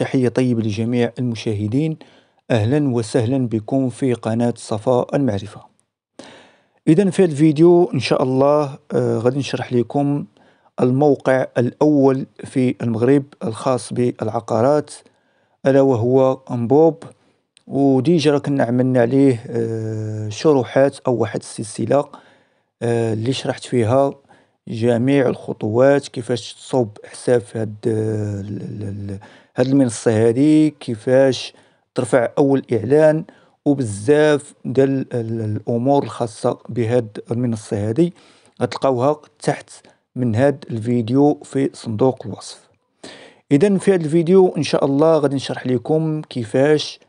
تحية طيبة لجميع المشاهدين أهلا وسهلا بكم في قناة صفاء المعرفة إذا في الفيديو إن شاء الله آه غادي نشرح لكم الموقع الأول في المغرب الخاص بالعقارات ألا وهو أنبوب وديجا كنا عملنا عليه آه شروحات أو واحد السلسلة آه اللي شرحت فيها جميع الخطوات كيفاش تصوب حساب في هاد هاد المنصة هادي كيفاش ترفع اول اعلان وبزاف ديال الامور الخاصة بهاد المنصة هادي غتلقاوها تحت من هاد الفيديو في صندوق الوصف اذا في هاد الفيديو ان شاء الله غادي نشرح لكم كيفاش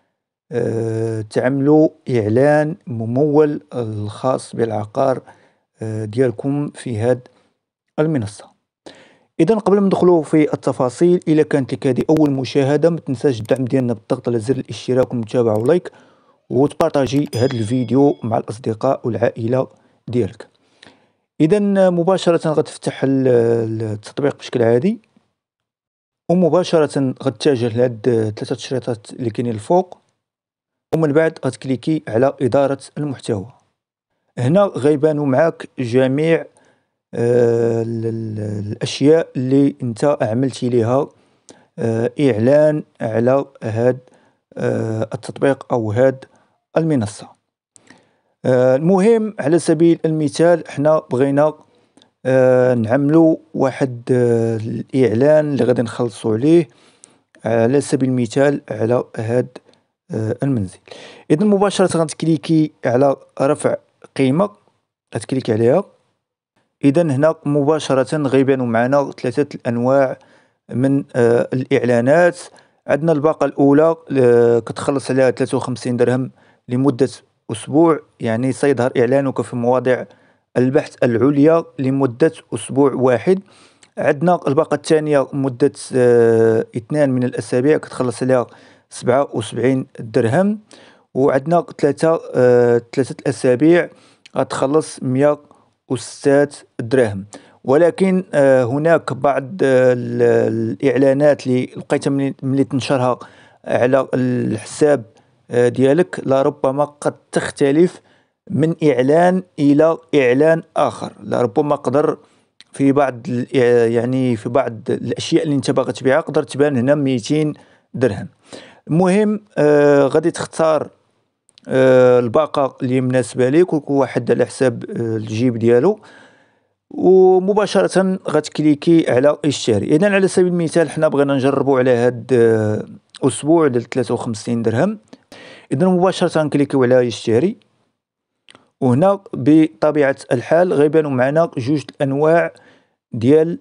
آه، تعملوا اعلان ممول الخاص بالعقار آه، ديالكم في هاد المنصة اذا قبل ما ندخلو في التفاصيل الى كانت لك هذه اول مشاهده ما تنساش الدعم ديالنا بالضغط على زر الاشتراك والمتابعه ولايك وتبارطاجي هذا الفيديو مع الاصدقاء والعائله ديالك اذا مباشره غتفتح التطبيق بشكل عادي ومباشره غتتجه لهاد ثلاثه تشريطات اللي كاينين الفوق ومن بعد غتكليكي على اداره المحتوى هنا غيبانوا معاك جميع الاشياء اللي انت عملتي ليها آه، اعلان على هاد آه، التطبيق او هاد المنصة آه، المهم على سبيل المثال حنا بغينا نعملو واحد الاعلان اللي غادي نخلصو عليه على سبيل المثال على هاد المنزل اذا مباشرة غتكليكي على رفع قيمة غتكليكي عليها اذا هنا مباشرة غيبان معنا ثلاثة الانواع من آه، الاعلانات عندنا الباقة الاولى آه، كتخلص عليها 53 درهم لمدة اسبوع يعني سيظهر اعلانك في مواضع البحث العليا لمدة اسبوع واحد عندنا الباقة الثانية مدة آه، اثنان من الاسابيع كتخلص عليها 77 درهم وعندنا ثلاثة ثلاثة الاسابيع غتخلص 100 استاذ دراهم ولكن آه، هناك بعض آه، الإعلانات اللي لقيتها ملي تنشرها على الحساب آه، ديالك لربما قد تختلف من إعلان إلى إعلان آخر لربما قدر في بعض يعني في بعض الاشياء اللي انت باغي تبيعها قدر تبان هنا 200 درهم المهم آه غادي تختار آه، الباقه اللي مناسبه ليك وكل واحد على حساب آه، الجيب ديالو ومباشره غتكليكي على اشتري اذا على سبيل المثال حنا بغينا نجربوا على هاد آه، اسبوع ديال 53 درهم اذا مباشره كليكيو على اشتري وهنا بطبيعه الحال غيبانو معنا جوج الانواع ديال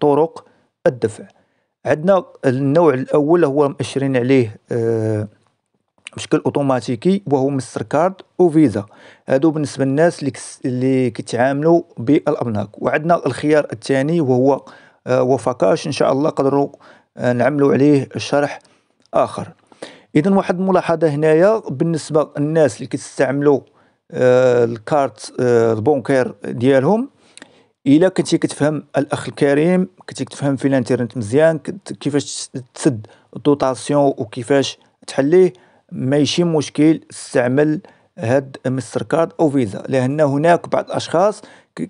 طرق الدفع عندنا النوع الاول هو مأشرين عليه آه بشكل اوتوماتيكي وهو مستر كارد وفيزا هادو بالنسبه للناس اللي كيتعاملوا بالابناك وعندنا الخيار الثاني وهو آه، وفاكاش ان شاء الله قدروا آه، نعملوا عليه شرح اخر اذا واحد الملاحظه هنايا بالنسبه للناس اللي كيستعملوا آه، الكارت البونكير ديالهم الا كنتي كتفهم الاخ الكريم كنتي كتفهم في الانترنت مزيان كيفاش تسد الدوطاسيون وكيفاش تحليه ماشي مشكل استعمل هاد مستر كارد او فيزا لان هناك بعض الاشخاص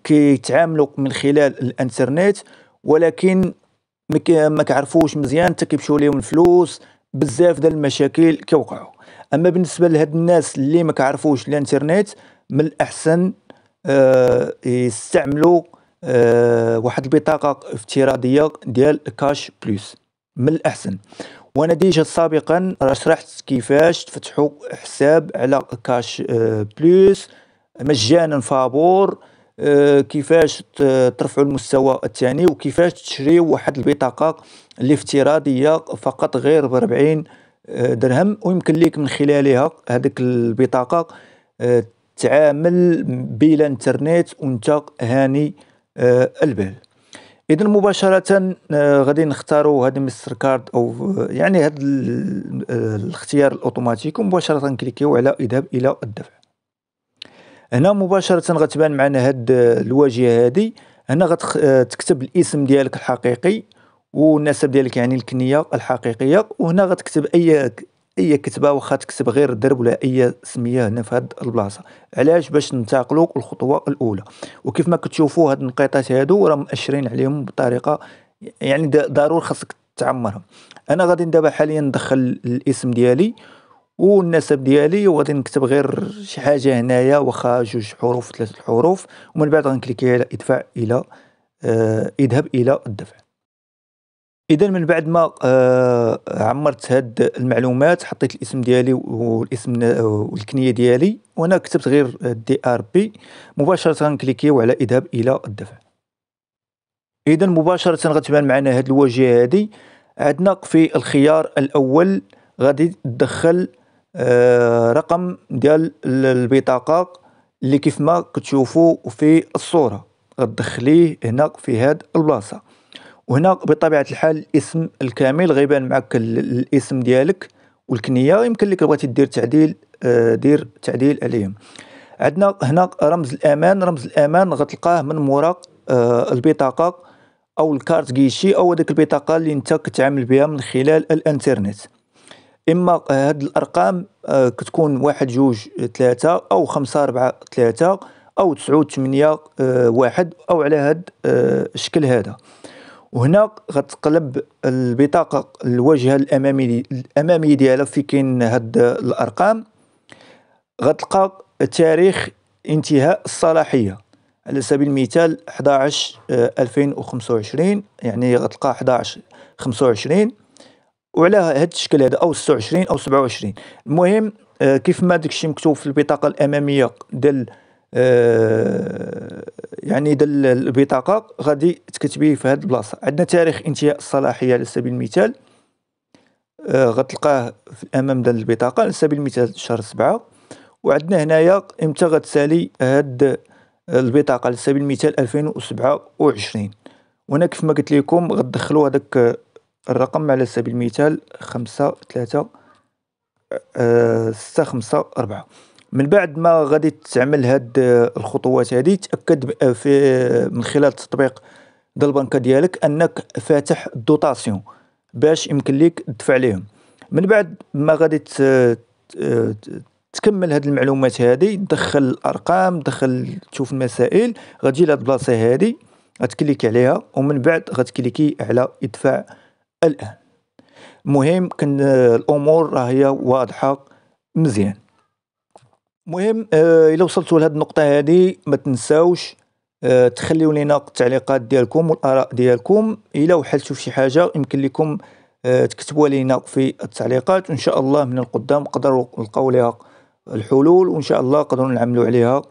كيتعاملوا من خلال الانترنت ولكن ما كيعرفوش مزيان حتى كيمشيو ليهم الفلوس بزاف ديال المشاكل كيوقعوا اما بالنسبه لهاد الناس اللي ما كيعرفوش الانترنت من الاحسن آه يستعملوا آه واحد البطاقه افتراضيه ديال كاش بلس من الاحسن وانا ديجا سابقا شرحت كيفاش تفتحوا حساب على كاش آه، بلوس مجانا فابور آه، كيفاش ترفعوا المستوى الثاني وكيفاش تشريو واحد البطاقه الافتراضيه فقط غير ب 40 آه، درهم ويمكن ليك من خلالها هذيك البطاقه تعامل بلا انترنت وانت هاني البال اذا مباشره آه، غادي نختاروا هذا مستر كارد او آه، يعني هذا آه، الاختيار الاوتوماتيك ومباشره نكليكيو على اذهب الى الدفع هنا مباشره غتبان معنا هاد الواجهه هذه هنا غتكتب الاسم ديالك الحقيقي والنسب ديالك يعني الكنيه الحقيقيه وهنا غتكتب اي اي كتبه واخا تكتب غير الدرب ولا اي سميه هنا في هاد البلاصه علاش باش ننتقلوا الخطوه الاولى وكيف ما كتشوفوا هاد النقيطات هادو راه مأشرين عليهم بطريقه يعني ضروري خاصك تعمرها انا غادي دابا حاليا ندخل الاسم ديالي والنسب ديالي وغادي نكتب غير شي حاجه هنايا واخا جوج حروف ثلاثه الحروف ومن بعد غنكليكي على ادفع الى آه، اذهب الى الدفع اذا من بعد ما آه، عمرت هاد المعلومات حطيت الاسم ديالي والاسم آه، والكنيه ديالي وانا كتبت غير دي ار بي مباشره غنكليكيو على اذهب الى الدفع اذا مباشره غتبان معنا هاد الواجهه هادي عندنا في الخيار الاول غادي تدخل آه، رقم ديال البطاقه اللي كيف ما كتشوفوا في الصوره غتدخليه هنا في هاد البلاصه وهنا بطبيعه الحال الاسم الكامل غيبان معك الاسم ديالك والكنيه يمكن لك بغيتي دير تعديل آه، دير تعديل عليهم عندنا هنا رمز الامان رمز الامان غتلقاه من موراق آه، البطاقه او الكارت كيشي او هذيك البطاقه اللي انت كتعامل بها من خلال الانترنت اما آه، هاد الارقام كتكون واحد جوج ثلاثة او خمسة أربعة ثلاثة او تسعود ثمانية واحد او على هاد الشكل هذا وهنا غتقلب البطاقه الواجهه الامامي الامامي ديالها في كاين هاد الارقام غتلقى تاريخ انتهاء الصلاحيه على سبيل المثال 11 2025 آه، يعني غتلقى 11 25 وعلى هاد الشكل هذا او 26 او 27 المهم آه، كيف ما داكشي مكتوب في البطاقه الاماميه ديال آه، يعني اذا البطاقه غادي تكتبيه في هذه البلاصه عندنا تاريخ انتهاء الصلاحيه على سبيل المثال آه، غتلقاه امام ديال البطاقه على سبيل المثال شهر سبعة وعندنا هنايا امتى غتسالي هاد البطاقه على سبيل المثال 2027 وهنا كيف ما قلت لكم غتدخلوا هذاك الرقم على سبيل المثال خمسة 3 آه، ستة خمسة 4 من بعد ما غادي تعمل هاد الخطوات هادي تاكد في من خلال تطبيق ديال البنكه ديالك انك فاتح الدوطاسيون باش يمكن ليك تدفع ليهم من بعد ما غادي تكمل هاد المعلومات هادي دخل الارقام دخل تشوف المسائل غتجي لهاد البلاصه هادي غتكليكي عليها ومن بعد غتكليكي على ادفع الان المهم كان الامور راه هي واضحه مزيان المهم الى آه، وصلتوا لهاد النقطه هذه ما تنساوش تخليوا آه، تخليو لينا التعليقات ديالكم والاراء ديالكم الى وحلتوا شي حاجه يمكن لكم تكتبوا آه، تكتبوها لينا في التعليقات وان شاء الله من القدام نقدروا نلقاو ليها الحلول وان شاء الله نقدروا نعملوا عليها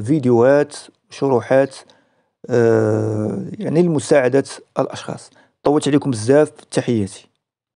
فيديوهات شروحات يعني لمساعده الاشخاص طولت عليكم بزاف تحياتي